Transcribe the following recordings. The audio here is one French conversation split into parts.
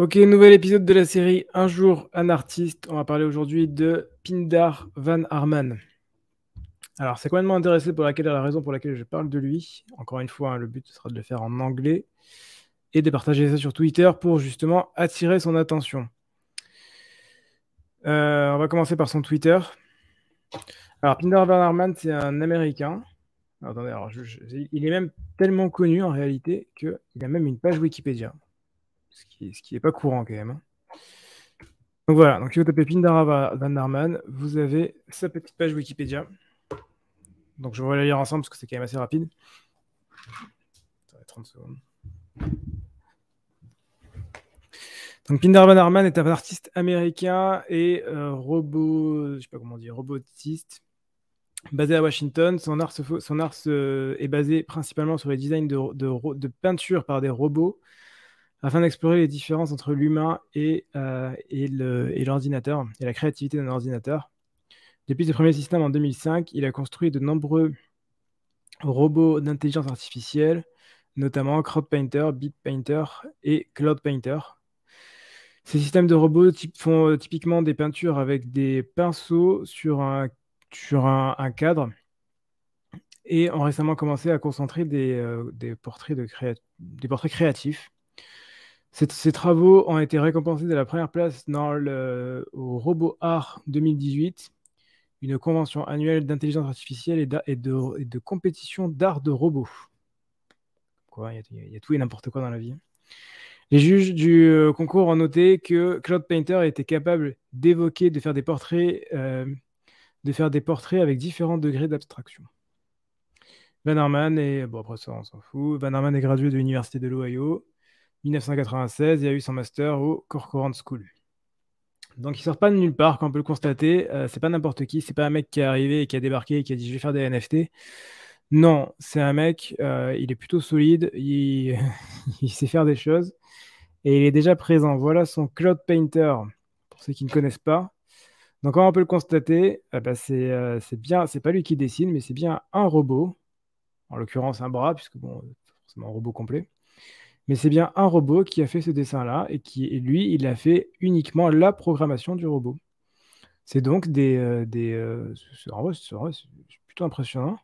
Ok, nouvel épisode de la série Un jour un artiste. On va parler aujourd'hui de Pindar Van Arman. Alors, c'est complètement intéressé pour laquelle la raison pour laquelle je parle de lui. Encore une fois, hein, le but sera de le faire en anglais et de partager ça sur Twitter pour justement attirer son attention. Euh, on va commencer par son Twitter. Alors, Pindar Van Arman, c'est un Américain. attendez, alors, il est même tellement connu en réalité qu'il a même une page Wikipédia ce qui n'est pas courant quand même. Hein. Donc voilà, donc si vous tapez Pindara Van vous avez sa petite page Wikipédia. Donc je vais la lire ensemble parce que c'est quand même assez rapide. Ça Donc Pindar Van Arman est un artiste américain et euh, robot, je pas comment robotiste, basé à Washington. Son art, est basé principalement sur les designs de, de, de peinture par des robots afin d'explorer les différences entre l'humain euh, et, l'ordinateur et, la créativité d'un ordinateur. Depuis ses premiers systèmes en 2005, il a construit de nombreux robots d'intelligence artificielle, notamment CrowdPainter, Painter et Painter. Ces systèmes de robots font euh, typiquement des peintures avec des pinceaux sur un, cadre et ont récemment commencé à concentrer des euh, portraits créatifs. Ces, travaux ont été récompensés de la première place au RoboArt Art 2018, une convention annuelle d'intelligence artificielle et, de, compétition d'art de robot. il y, a tout et n'importe quoi dans la vie. Les juges du euh, concours ont noté que Cloud Painter était capable d'évoquer, de faire des portraits, euh, de faire des portraits avec différents degrés d'abstraction. Van Arman est, bon après ça on s'en fout, Van est gradué de l'université de l'Ohio, 1996, il y a eu son master au Corcoran School. Donc il sort pas de nulle part, comme on peut le constater. Euh, c'est pas n'importe qui, c'est pas un mec qui est arrivé et qui a débarqué et qui a dit je vais faire des NFT. Non, c'est un mec, euh, il est plutôt solide, il... sait faire des choses et il est déjà présent. Voilà son Cloud Painter, pour ceux qui ne connaissent pas. Donc comme on peut le constater, euh, bah, ce n'est c'est, bien, c'est pas lui qui dessine, mais c'est bien un robot, en l'occurrence un bras, puisque bon, c'est forcément un robot complet mais c'est bien un robot qui a fait ce dessin-là et qui, lui, il a fait uniquement la programmation du robot. C'est donc des. Euh, euh, c'est plutôt impressionnant.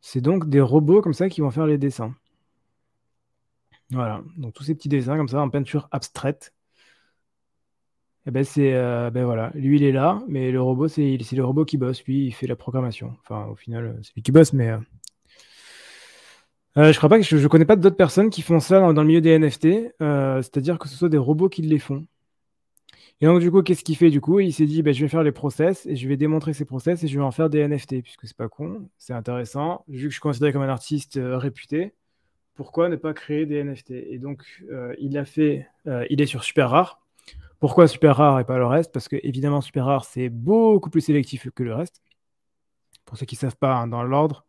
C'est donc des robots comme ça qui vont faire les dessins. Voilà, donc tous ces petits dessins comme ça en peinture abstraite. Et eh ben c'est. Euh, ben voilà, lui il est là, mais le robot, c'est le robot qui bosse. Lui, il fait la programmation. Enfin, au final, c'est lui qui bosse, mais euh, je crois pas que je, connais pas d'autres personnes qui font ça dans, le milieu des NFT, euh, c'est-à-dire que ce soit des robots qui les font. Et donc du coup, qu'est-ce qu'il fait du coup Il s'est dit, bah, je vais faire les process et je vais démontrer ces process et je vais en faire des NFT puisque c'est pas con, c'est intéressant. Vu que je suis considéré comme un artiste euh, réputé, pourquoi ne pas créer des NFT Et donc il a fait, il est sur super rare. Pourquoi super rare et pas le reste Parce que évidemment super rare c'est beaucoup plus sélectif que le reste. Pour ceux qui ne savent pas, hein, dans l'ordre,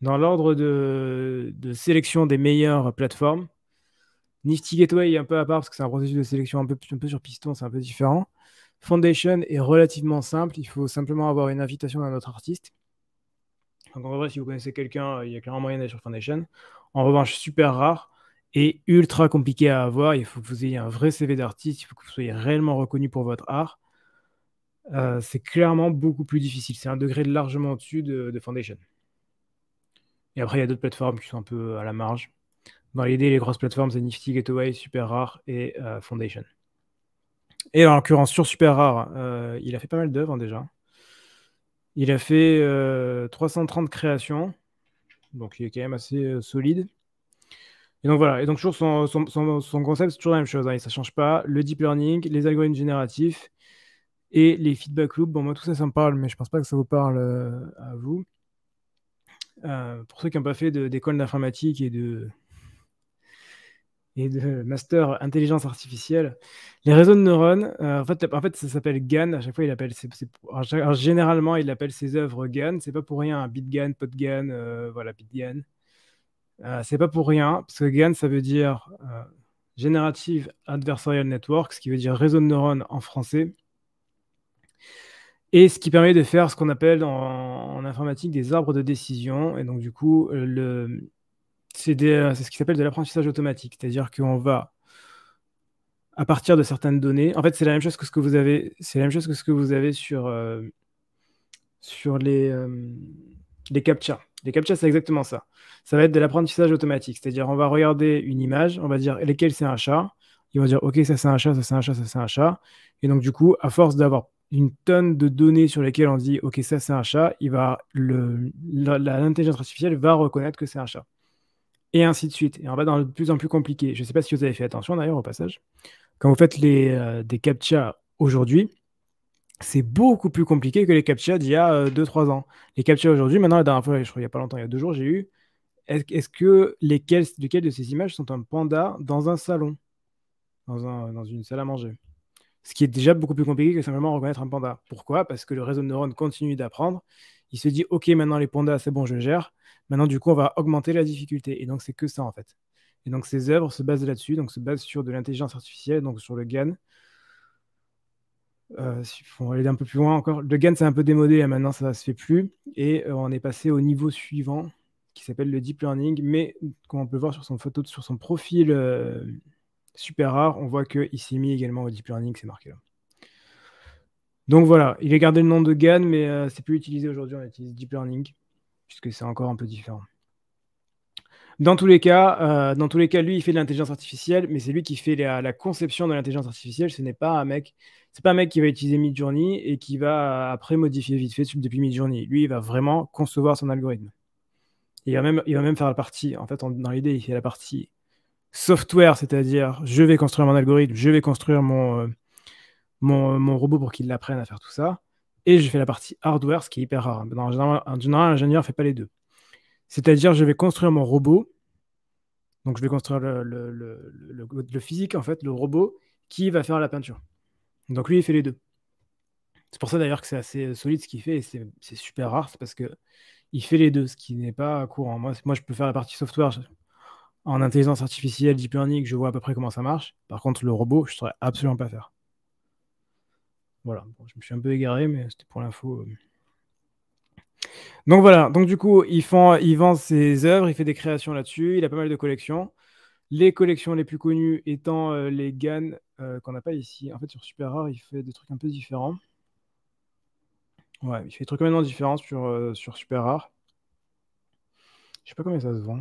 dans l'ordre de, sélection des meilleures plateformes. Nifty Gateway est un peu à part parce que c'est un processus de sélection un peu, sur piston, c'est un peu différent. Foundation est relativement simple, il faut simplement avoir une invitation d'un autre artiste. Donc en vrai, si vous connaissez quelqu'un, euh, il y a clairement moyen d'aller sur Foundation. En revanche, super rare et ultra compliqué à avoir. Il faut que vous ayez un vrai CV d'artiste, il faut que vous soyez réellement reconnu pour votre art. Euh, c'est clairement beaucoup plus difficile. C'est un degré largement au-dessus de Foundation. Et après, il y a d'autres plateformes qui sont un peu euh, à la marge. Dans l'idée, les grosses plateformes, c'est Nifty, Gateway, Super Rare et euh, Foundation. Et en l'occurrence, sur Super Rare, euh, il a fait pas mal d'œuvres hein, déjà. Il a fait 330 créations, donc il est quand même assez solide. Et donc voilà, et donc toujours son, concept, c'est toujours la même chose, hein. ça ne change pas. Le deep learning, les algorithmes génératifs et les feedback loops. Bon, moi tout ça, ça me parle, mais je ne pense pas que ça vous parle à vous. Euh, pour ceux qui n'ont pas fait d'école d'informatique et de, et de master intelligence artificielle, les réseaux de neurones, euh, en, fait, en fait, ça s'appelle GAN. À chaque fois, il appelle, généralement, il appelle ses œuvres GAN. C'est pas pour rien, hein. BitGAN, PodGAN, euh, voilà, BitGAN. c'est pas pour rien, parce que GAN, ça veut dire Generative Adversarial Network, ce qui veut dire réseau de neurones en français. Et ce qui permet de faire ce qu'on appelle en, informatique des arbres de décision. Et donc, du coup, euh, le, c'est, euh, c'est ce qui s'appelle de l'apprentissage automatique. C'est-à-dire qu'on va, à partir de certaines données, en fait, c'est la même chose que ce que vous avez, c'est la même chose que ce que vous avez sur, euh, sur les, les captchas. Les c'est exactement ça. Ça va être de l'apprentissage automatique. C'est-à-dire, on va regarder une image, on va dire lesquels c'est un chat. Ils vont dire, OK, ça c'est un chat, ça c'est un chat, ça c'est un chat. Et donc, du coup, à force d'avoir une tonne de données sur lesquelles on dit OK, ça c'est un chat, il va l'intelligence artificielle va reconnaître que c'est un chat. Et ainsi de suite. Et on va dans de plus en plus compliqué. Je ne sais pas si vous avez fait attention d'ailleurs au passage. Quand vous faites les, euh, des CAPTCHA aujourd'hui, c'est beaucoup plus compliqué que les CAPTCHA d'il y a 2-3 euh, ans. Les CAPTCHA aujourd'hui, maintenant, la dernière fois, il n'y a pas longtemps, il y a deux jours, j'ai eu est-ce, que lesquelles, de ces images sont un panda dans un salon dans, un, dans une salle à manger ce qui est déjà beaucoup plus compliqué que simplement reconnaître un panda. Pourquoi Parce que le réseau de neurones continue d'apprendre. Il se dit, OK, maintenant les pandas, c'est bon, je gère. Maintenant, du coup, on va augmenter la difficulté. Et donc, c'est que ça, en fait. Et donc, ces œuvres se basent là-dessus, donc se basent sur de l'intelligence artificielle, donc sur le GAN. Euh, si aller un peu plus loin encore, le GAN, c'est un peu démodé, là, hein, maintenant, ça ne se fait plus. Et euh, on est passé au niveau suivant, qui s'appelle le deep learning, mais comme on peut voir sur son photo, sur son profil euh, super rare. On voit qu'il s'est mis également au deep learning, c'est marqué là. Donc voilà, il est gardé le nom de GAN, mais euh, c'est plus utilisé aujourd'hui, on utilise deep learning, puisque c'est encore un peu différent. Dans tous les cas, euh, dans tous les cas, lui, il fait de l'intelligence artificielle, mais c'est lui qui fait la, conception de l'intelligence artificielle. Ce n'est pas un mec, c'est pas un mec qui va utiliser Midjourney et qui va euh, après modifier vite fait depuis Midjourney. Lui, il va vraiment concevoir son algorithme. Il va même, il va même faire la partie. En fait, dans l'idée, il fait la partie software, c'est-à-dire je vais construire mon algorithme, je vais construire mon, euh, euh, mon, robot pour qu'il apprenne à faire tout ça, et je fais la partie hardware, ce qui est hyper rare. Hein. En général, un ingénieur ne fait pas les deux. C'est-à-dire je vais construire mon robot, donc je vais construire le, le, physique, en fait, le robot qui va faire la peinture. Donc lui, il fait les deux. C'est pour ça d'ailleurs que c'est assez solide ce qu'il fait et c'est super rare, c'est parce que il fait les deux, ce qui n'est pas courant. Moi, moi, je peux faire la partie software, en intelligence artificielle, deep learning, je vois à peu près comment ça marche. Par contre, le robot, je ne saurais absolument pas faire. Voilà, je me suis un peu égaré, mais c'était pour l'info. Euh. Donc voilà, donc du coup, il, vend ses œuvres, il fait des créations là-dessus, il a pas mal de collections. Les collections les plus connues étant euh, les GAN euh, qu'on n'a pas ici. En fait, sur Super Rare, il fait des trucs un peu différents. Ouais, il fait des trucs complètement différents sur, sur Super Rare. Je sais pas combien ça se vend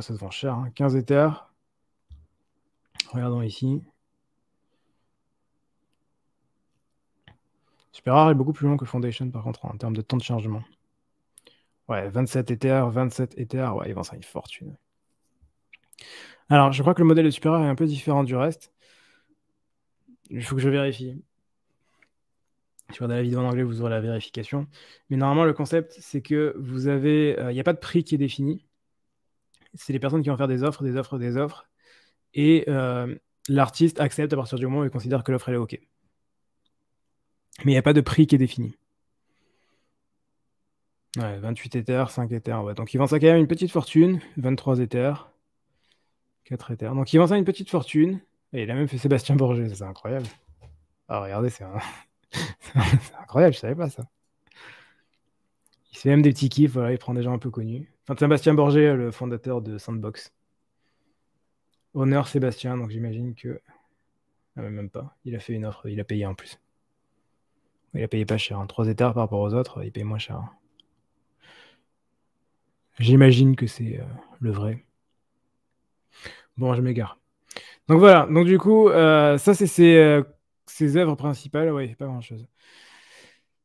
ça se vend cher, 15 hein. éthers. Regardons ici. Super rare est beaucoup plus long que Foundation, par contre, en termes de temps de chargement. Ouais, 27 ETH, 27 Ether, ouais, ils vendent ça une fortune. Alors, je crois que le modèle de Super est un peu différent du reste. Il faut que je vérifie. Si vous regardez la vidéo en anglais, vous aurez la vérification. Mais normalement, le concept, c'est que vous avez. Euh, il n'y a pas de prix qui est défini c'est les personnes qui vont faire des offres, des offres, des offres. Et euh, l'artiste accepte à partir du moment où il considère que l'offre est OK. Mais il n'y a pas de prix qui est défini. 28 Ethers, 5 éthers. Donc il vend ça quand même une petite fortune. 23 éthers, 4 Ethers. Donc il vend ça une petite fortune. Et il a même fait Sébastien Borges, c'est incroyable. Ah, regardez, c'est incroyable, je savais pas ça. Il se fait même des petits kiffs, voilà, il prend des gens un peu connus. Enfin, Sébastien Borgé, le fondateur de Sandbox. Honneur Sébastien, donc j'imagine que. Ah, même pas. Il a fait une offre, il a payé en plus. Il a payé pas cher. Hein. Trois états par rapport aux autres, il paye moins cher. Hein. J'imagine que c'est euh, le vrai. Bon, je m'égare. Donc voilà, donc du coup, euh, ça c'est ses, euh, ses, œuvres principales. Ouais, pas grand chose.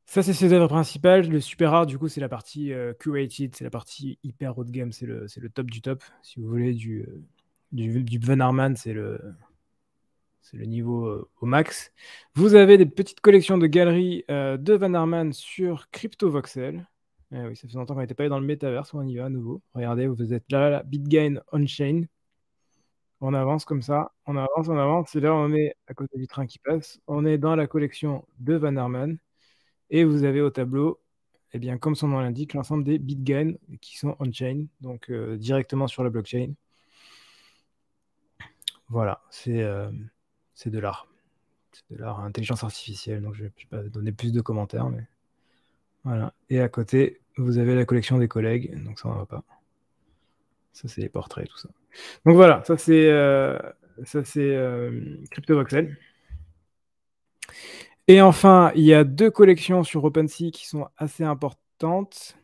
Ça, c'est ses œuvres principales. Le super rare du coup, c'est la partie euh, curated, c'est la partie hyper haut de gamme, c'est le, top du top. Si vous voulez, du, euh, Van Arman c'est le, niveau euh, au max. Vous avez des petites collections de galeries de Van Arman sur CryptoVoxel. Eh oui, ça fait longtemps qu'on n'était pas dans le métaverse, on y va à nouveau. Regardez, vous êtes là, la BitGain on-chain. On avance comme ça, on avance, on avance, C'est là on est à côté du train qui passe. On est dans la collection de Van Arman. Et vous avez au tableau, eh bien, comme son nom l'indique, l'ensemble des bitgains qui sont on-chain, donc euh, directement sur la blockchain. Voilà, euh, c'est de l'art. C'est de l'art intelligence artificielle, donc je ne vais pas donner plus de commentaires. Mais... Voilà. Et à côté, vous avez la collection des collègues, donc ça, on ne va pas. Ça, c'est les portraits, tout ça. Donc voilà, ça, c'est euh, ça c'est CryptoVoxel. Et enfin, il y a deux collections sur OpenSea qui sont assez importantes.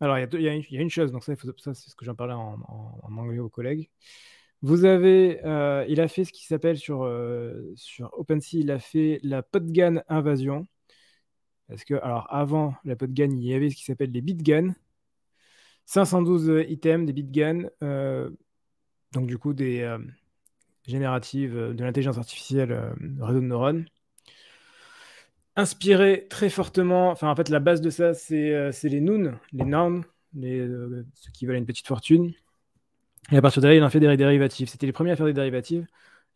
Alors, il y a, une, chose, donc ça, ça c'est ce que j'en parlais en, anglais aux collègues. Vous avez, euh, il a fait ce qui s'appelle sur, euh, sur OpenSea, il a fait la Podgan Invasion. Parce que, alors, avant la Podgan, il y avait ce qui s'appelle les Bitguns. 512 items des Bitguns. Euh, donc, du coup, des génératives de l'intelligence artificielle réseau de neurones inspiré très fortement. Enfin, en fait, la base de ça, c'est euh, les nouns, les nouns, les, euh, ceux qui veulent une petite fortune. Et à partir de là, il en fait des dérivatives. C'était les premiers à faire des dérivatives.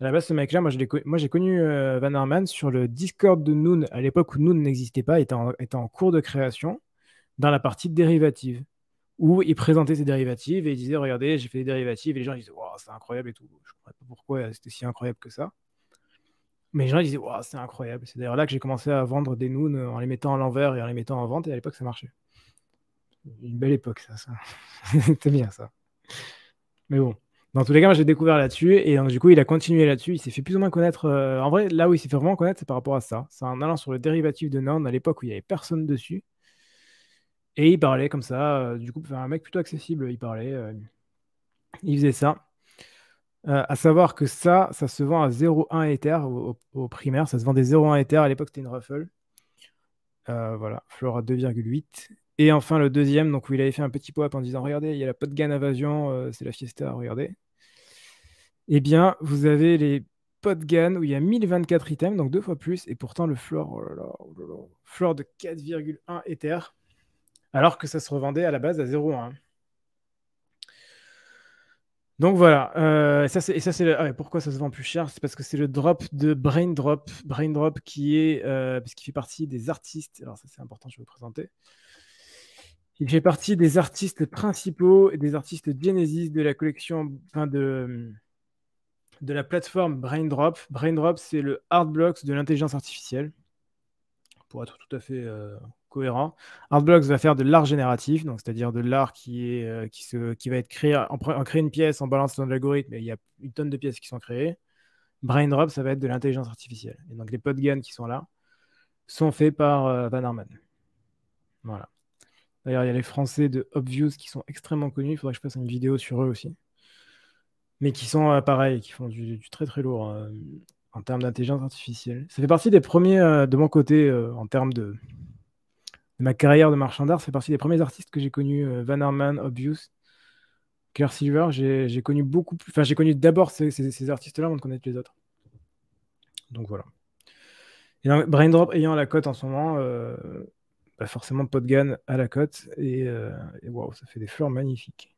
À la base, ce mec-là, moi, j'ai connu euh, Van Arman sur le Discord de Noon, à l'époque où Noon n'existait pas, était en, cours de création, dans la partie dérivative où il présentait ses dérivatives et il disait Regardez, j'ai fait des dérivatives. Et les gens disaient c'est incroyable et tout. Je ne comprends pas pourquoi c'était si incroyable que ça. Mais les gens disaient, c'est incroyable. C'est d'ailleurs là que j'ai commencé à vendre des Nouns euh, en les mettant à l'envers et en les mettant en vente. Et à l'époque, ça marchait. Une belle époque, ça. C'était bien, ça. Mais bon. Dans tous les cas, j'ai découvert là-dessus. Et du coup, il a continué là-dessus. Il s'est fait plus ou moins connaître. Euh, en vrai, là où il s'est fait vraiment connaître, c'est par rapport à ça. C'est en allant sur le dérivatif de Noun à l'époque où il n'y avait personne dessus. Et il parlait comme ça. Euh, du coup, un mec plutôt accessible. Il parlait. il faisait ça. Euh, à savoir que ça, ça se vend à 0,1 Ether au, primaire. Ça se vendait 0,1 Ether. À l'époque, c'était une Ruffle. Euh, voilà, voilà, à 2,8. Et enfin, le deuxième, donc où il avait fait un petit pop en disant Regardez, il y a la Podgan Invasion, euh, c'est la fiesta, regardez. Eh bien, vous avez les Podgan où il y a 1024 items, donc deux fois plus, et pourtant le floor, oh là là, oh de 4,1 Ether, alors que ça se revendait à la base à 0,1. Donc voilà, euh, et ça c'est ah pourquoi ça se vend plus cher, c'est parce que c'est le drop de Brain Drop, Brain Drop qui est euh, parce qu'il fait partie des artistes. Alors ça c'est important, je vais vous présenter. Il fait partie des artistes principaux et des artistes Genesis de la collection, enfin de de la plateforme Brain Drop. Brain Drop c'est le hard blocks de l'intelligence artificielle, pour être tout à fait euh, cohérent. Artblocks va faire de l'art génératif, donc c'est-à-dire de l'art qui, est, euh, qui, se, qui va être créé, en créant une pièce, en balance dans l'algorithme et il y a une tonne de pièces qui sont créées. Braindrop, ça va être de l'intelligence artificielle. Et donc les podguns qui sont là sont faits par euh, Van Arman. Voilà. D'ailleurs, il y a les Français de Obvious qui sont extrêmement connus. Il faudrait que je fasse une vidéo sur eux aussi. Mais qui sont euh, pareils, qui font du, très très lourd en termes d'intelligence artificielle. Ça fait partie des premiers, de mon côté, en termes de, ma carrière de marchand d'art c'est partie des premiers artistes que j'ai connus, euh, Van Arman, Obvious, Claire Silver. J'ai connu beaucoup Enfin, j'ai connu d'abord ces, artistes-là avant de connaître les autres. Donc voilà. Et Braindrop ayant la cote en ce moment, euh, bah, forcément Podgan à la cote. Et, euh, ça fait des fleurs magnifiques.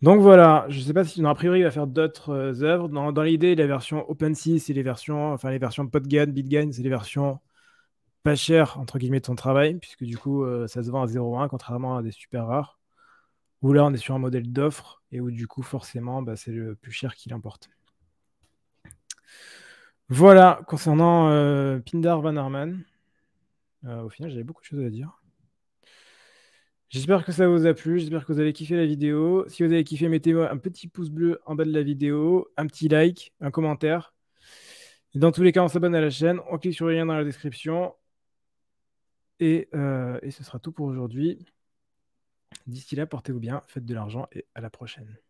Donc voilà, je ne sais pas si, a priori, il va faire d'autres œuvres. Dans, l'idée, la version OpenSea, c'est les versions, enfin les versions Podgan, BitGain, c'est les versions pas cher, entre guillemets, ton travail, puisque du coup, euh, ça se vend à 0,1, contrairement à des super rares, où là, on est sur un modèle d'offre, et où du coup, forcément, bah, c'est le plus cher qui l'importe. Voilà, concernant euh, Pindar Van Arman, euh, au final, j'avais beaucoup de choses à dire. J'espère que ça vous a plu, j'espère que vous avez kiffé la vidéo. Si vous avez kiffé, mettez-moi un petit pouce bleu en bas de la vidéo, un petit like, un commentaire. Dans tous les cas, on s'abonne à la chaîne, on clique sur le lien dans la description. Euh, et, ce sera tout pour aujourd'hui. D'ici là, portez-vous bien, faites de l'argent et à la prochaine.